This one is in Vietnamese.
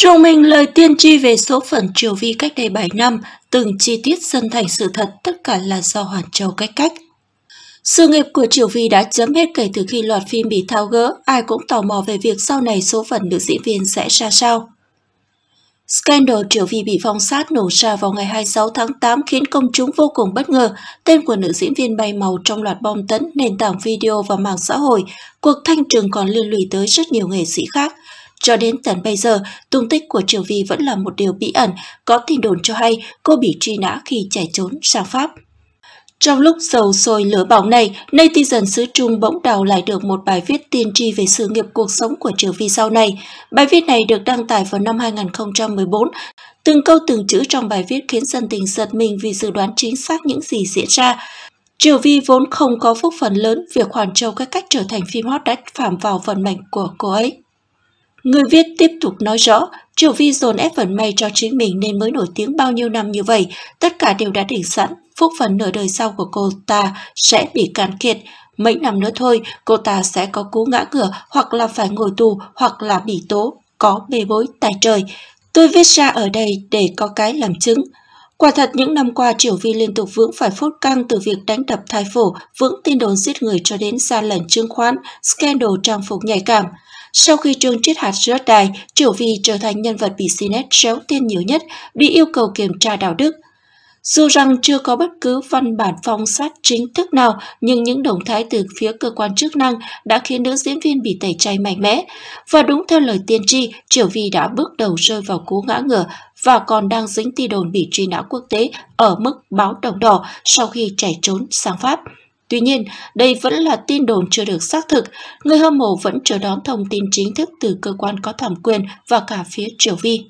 Trung Minh lời tiên tri về số phận Triều Vi cách đây 7 năm, từng chi tiết dân thành sự thật tất cả là do Hoàn Châu cách cách. Sự nghiệp của Triều Vi đã chấm hết kể từ khi loạt phim bị tháo gỡ, ai cũng tò mò về việc sau này số phận nữ diễn viên sẽ ra sao. Scandal Triệu Vy bị phong sát nổ ra vào ngày 26 tháng 8 khiến công chúng vô cùng bất ngờ. Tên của nữ diễn viên bay màu trong loạt bom tấn, nền tảng video và mạng xã hội. Cuộc thanh trừng còn liên lụy tới rất nhiều nghệ sĩ khác. Cho đến tận bây giờ, tung tích của Triệu Vy vẫn là một điều bí ẩn. Có tin đồn cho hay cô bị truy nã khi chạy trốn sang Pháp. Trong lúc dầu sôi lửa bỏng này, netizen xứ Trung bỗng đào lại được một bài viết tiên tri về sự nghiệp cuộc sống của Trừ Vi sau này. Bài viết này được đăng tải vào năm 2014. Từng câu từng chữ trong bài viết khiến dân tình giật mình vì dự đoán chính xác những gì diễn ra. Triều Vi vốn không có phúc phần lớn, việc hoàn châu các cách trở thành phim hot đã phạm vào vận mệnh của cô ấy. Người viết tiếp tục nói rõ, Triệu Vi dồn ép phần may cho chính mình nên mới nổi tiếng bao nhiêu năm như vậy, tất cả đều đã định sẵn, phúc phần nửa đời sau của cô ta sẽ bị cạn kiệt. Mấy năm nữa thôi, cô ta sẽ có cú ngã ngửa hoặc là phải ngồi tù hoặc là bị tố, có bê bối tài trời. Tôi viết ra ở đây để có cái làm chứng. Quả thật những năm qua Triều Vi liên tục vướng phải phốt căng từ việc đánh đập thai phổ, vướng tin đồn giết người cho đến gian lận chứng khoán, scandal trang phục nhạy cảm. Sau khi Trương triết hạt rớt đài, Triệu Vi trở thành nhân vật bị Sinet chéo tên nhiều nhất bị yêu cầu kiểm tra đạo đức. Dù rằng chưa có bất cứ văn bản phong sát chính thức nào, nhưng những động thái từ phía cơ quan chức năng đã khiến nữ diễn viên bị tẩy chay mạnh mẽ. Và đúng theo lời tiên tri, Triệu Vi đã bước đầu rơi vào cú ngã ngửa và còn đang dính ti đồn bị truy nã quốc tế ở mức báo động đỏ sau khi chạy trốn sang Pháp. Tuy nhiên, đây vẫn là tin đồn chưa được xác thực. Người hâm mộ vẫn chờ đón thông tin chính thức từ cơ quan có thẩm quyền và cả phía Triều Vi.